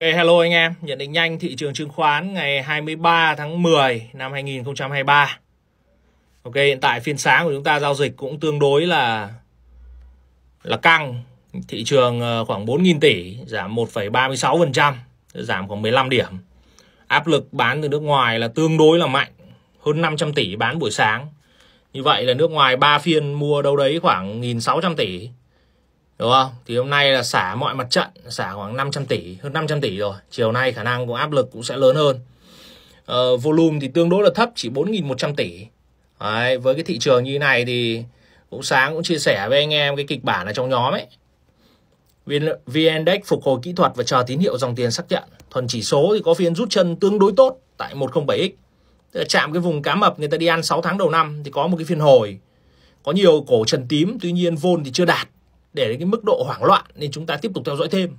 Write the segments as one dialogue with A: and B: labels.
A: Okay, hello anh em, nhận định nhanh thị trường chứng khoán ngày 23 tháng 10 năm 2023 Ok, hiện tại phiên sáng của chúng ta giao dịch cũng tương đối là là căng Thị trường ờ, khoảng 4.000 tỷ, giảm 1,36%, giảm khoảng 15 điểm Áp lực bán từ nước ngoài là tương đối là mạnh, hơn 500 tỷ bán buổi sáng Như vậy là nước ngoài 3 phiên mua đâu đấy khoảng 1.600 tỷ đúng không thì hôm nay là xả mọi mặt trận xả khoảng 500 tỷ hơn 500 tỷ rồi chiều nay khả năng cũng áp lực cũng sẽ lớn hơn uh, volume thì tương đối là thấp chỉ 4.100 tỷ Đấy, với cái thị trường như này thì cũng sáng cũng chia sẻ với anh em cái kịch bản ở trong nhóm ấy VN-Index phục hồi kỹ thuật và chờ tín hiệu dòng tiền xác nhận thuần chỉ số thì có phiên rút chân tương đối tốt tại 107x chạm cái vùng cá mập người ta đi ăn 6 tháng đầu năm thì có một cái phiên hồi có nhiều cổ trần tím tuy nhiên vôn thì chưa đạt để đến cái mức độ hoảng loạn nên chúng ta tiếp tục theo dõi thêm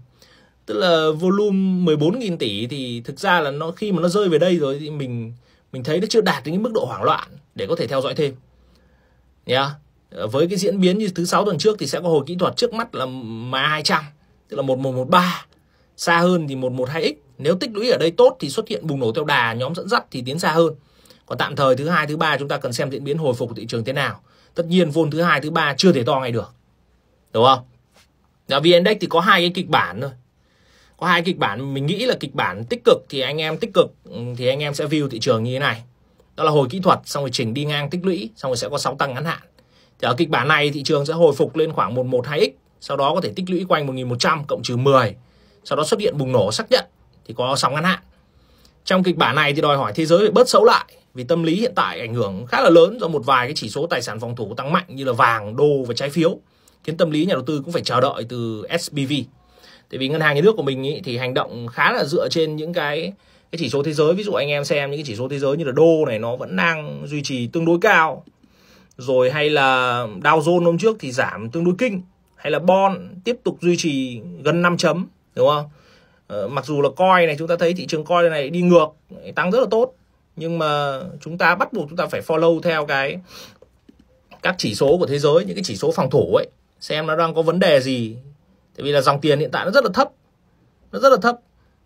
A: tức là volume 14.000 tỷ thì thực ra là nó khi mà nó rơi về đây rồi thì mình mình thấy nó chưa đạt đến cái mức độ hoảng loạn để có thể theo dõi thêm nhá yeah. với cái diễn biến như thứ sáu tuần trước thì sẽ có hồi kỹ thuật trước mắt là MA 200 tức là 1113 xa hơn thì 112x nếu tích lũy ở đây tốt thì xuất hiện bùng nổ theo đà nhóm dẫn dắt thì tiến xa hơn còn tạm thời thứ hai thứ ba chúng ta cần xem diễn biến hồi phục của thị trường thế nào tất nhiên vôn thứ hai thứ ba chưa thể to ngay được đúng không là vn index thì có hai cái kịch bản thôi có hai kịch bản mình nghĩ là kịch bản tích cực thì anh em tích cực ừ, thì anh em sẽ view thị trường như thế này đó là hồi kỹ thuật xong rồi chỉnh đi ngang tích lũy xong rồi sẽ có 6 tăng ngắn hạn thì ở kịch bản này thị trường sẽ hồi phục lên khoảng 112x sau đó có thể tích lũy quanh 1100 cộng trừ 10 sau đó xuất hiện bùng nổ xác nhận thì có sóng ngắn hạn trong kịch bản này thì đòi hỏi thế giới phải bớt xấu lại vì tâm lý hiện tại ảnh hưởng khá là lớn do một vài cái chỉ số tài sản phòng thủ tăng mạnh như là vàng, đô và trái phiếu khiến tâm lý nhà đầu tư cũng phải chờ đợi từ SPV. Tại vì ngân hàng nhà nước của mình ý, thì hành động khá là dựa trên những cái cái chỉ số thế giới ví dụ anh em xem những cái chỉ số thế giới như là đô này nó vẫn đang duy trì tương đối cao rồi hay là Dow Jones hôm trước thì giảm tương đối kinh hay là bond tiếp tục duy trì gần 5 chấm đúng không Ờ, mặc dù là coi này chúng ta thấy thị trường coi này đi ngược tăng rất là tốt nhưng mà chúng ta bắt buộc chúng ta phải follow theo cái các chỉ số của thế giới những cái chỉ số phòng thủ ấy xem nó đang có vấn đề gì tại vì là dòng tiền hiện tại nó rất là thấp nó rất là thấp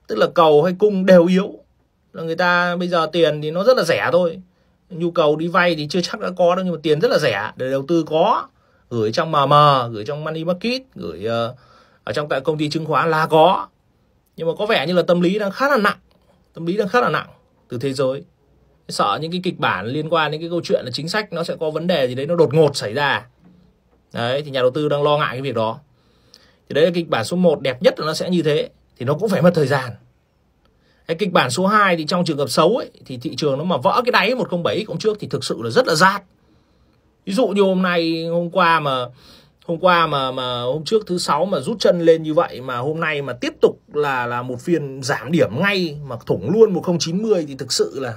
A: tức là cầu hay cung đều yếu là người ta bây giờ tiền thì nó rất là rẻ thôi nhu cầu đi vay thì chưa chắc đã có đâu nhưng mà tiền rất là rẻ để đầu tư có gửi trong mm gửi trong money market gửi ờ, ở trong tại công ty chứng khoán là có nhưng mà có vẻ như là tâm lý đang khá là nặng tâm lý đang khá là nặng từ thế giới sợ những cái kịch bản liên quan đến cái câu chuyện là chính sách nó sẽ có vấn đề gì đấy nó đột ngột xảy ra đấy thì nhà đầu tư đang lo ngại cái việc đó thì đấy là kịch bản số 1 đẹp nhất là nó sẽ như thế thì nó cũng phải mất thời gian cái kịch bản số 2 thì trong trường hợp xấu ấy, thì thị trường nó mà vỡ cái đáy 107 cũng trước thì thực sự là rất là rát ví dụ như hôm nay hôm qua mà hôm qua mà mà hôm trước thứ sáu mà rút chân lên như vậy mà hôm nay mà tiếp tục là là một phiên giảm điểm ngay mà thủng luôn 1090 thì thực sự là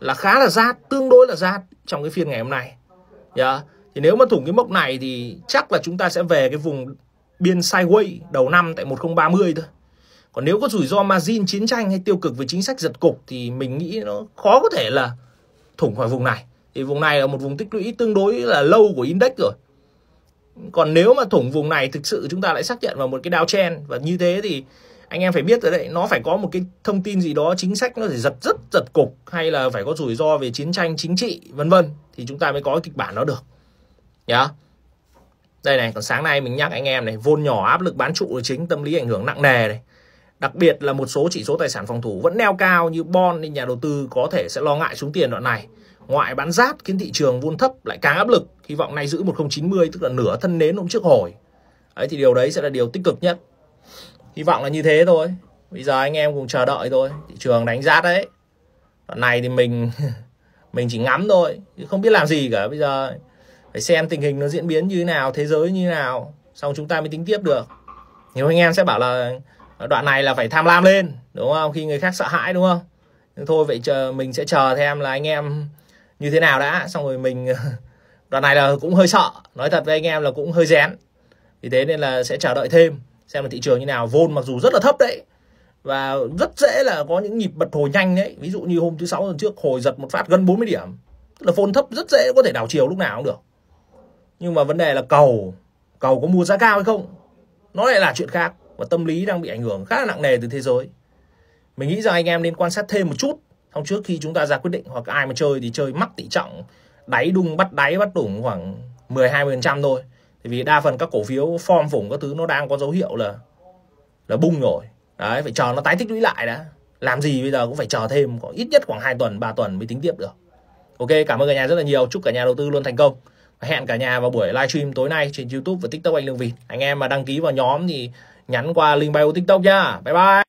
A: là khá là rát, tương đối là rát trong cái phiên ngày hôm nay. Nhá. Yeah. Thì nếu mà thủng cái mốc này thì chắc là chúng ta sẽ về cái vùng biên sideways đầu năm tại 1030 thôi. Còn nếu có rủi ro margin chiến tranh hay tiêu cực về chính sách giật cục thì mình nghĩ nó khó có thể là thủng khỏi vùng này. Thì vùng này là một vùng tích lũy tương đối là lâu của index rồi còn nếu mà thủng vùng này thực sự chúng ta lại xác nhận vào một cái đao chen và như thế thì anh em phải biết rồi đấy nó phải có một cái thông tin gì đó chính sách nó phải giật rất giật cục hay là phải có rủi ro về chiến tranh chính trị vân vân thì chúng ta mới có kịch bản nó được nhá yeah. đây này còn sáng nay mình nhắc anh em này vôn nhỏ áp lực bán trụ là chính tâm lý ảnh hưởng nặng nề này đặc biệt là một số chỉ số tài sản phòng thủ vẫn neo cao như bon nên nhà đầu tư có thể sẽ lo ngại xuống tiền đoạn này ngoại bán rát khiến thị trường vốn thấp lại càng áp lực hy vọng nay giữ 1090 tức là nửa thân nến hôm trước hồi ấy thì điều đấy sẽ là điều tích cực nhất hy vọng là như thế thôi bây giờ anh em cùng chờ đợi thôi thị trường đánh rát đấy đoạn này thì mình mình chỉ ngắm thôi chứ không biết làm gì cả bây giờ phải xem tình hình nó diễn biến như thế nào thế giới như thế nào xong chúng ta mới tính tiếp được nhiều anh em sẽ bảo là đoạn này là phải tham lam lên đúng không khi người khác sợ hãi đúng không thôi vậy chờ mình sẽ chờ thêm là anh em như thế nào đã xong rồi mình đoạn này là cũng hơi sợ nói thật với anh em là cũng hơi rén vì thế nên là sẽ chờ đợi thêm xem là thị trường như nào vôn mặc dù rất là thấp đấy và rất dễ là có những nhịp bật hồi nhanh đấy ví dụ như hôm thứ sáu tuần trước hồi giật một phát gần 40 điểm tức là vôn thấp rất dễ có thể đảo chiều lúc nào cũng được nhưng mà vấn đề là cầu cầu có mua giá cao hay không nó lại là chuyện khác và tâm lý đang bị ảnh hưởng khá là nặng nề từ thế giới mình nghĩ rằng anh em nên quan sát thêm một chút xong trước khi chúng ta ra quyết định hoặc ai mà chơi thì chơi mắc tỷ trọng đáy đung bắt đáy bắt đủng khoảng 10 20% thôi. Tại vì đa phần các cổ phiếu form phủng các thứ nó đang có dấu hiệu là là bung rồi. Đấy phải chờ nó tái tích lũy lại đã. Làm gì bây giờ cũng phải chờ thêm có ít nhất khoảng 2 tuần 3 tuần mới tính tiếp được. Ok, cảm ơn cả nhà rất là nhiều, chúc cả nhà đầu tư luôn thành công. hẹn cả nhà vào buổi livestream tối nay trên YouTube và TikTok anh Lương Vịt. Anh em mà đăng ký vào nhóm thì nhắn qua link bio TikTok nha. Bye bye.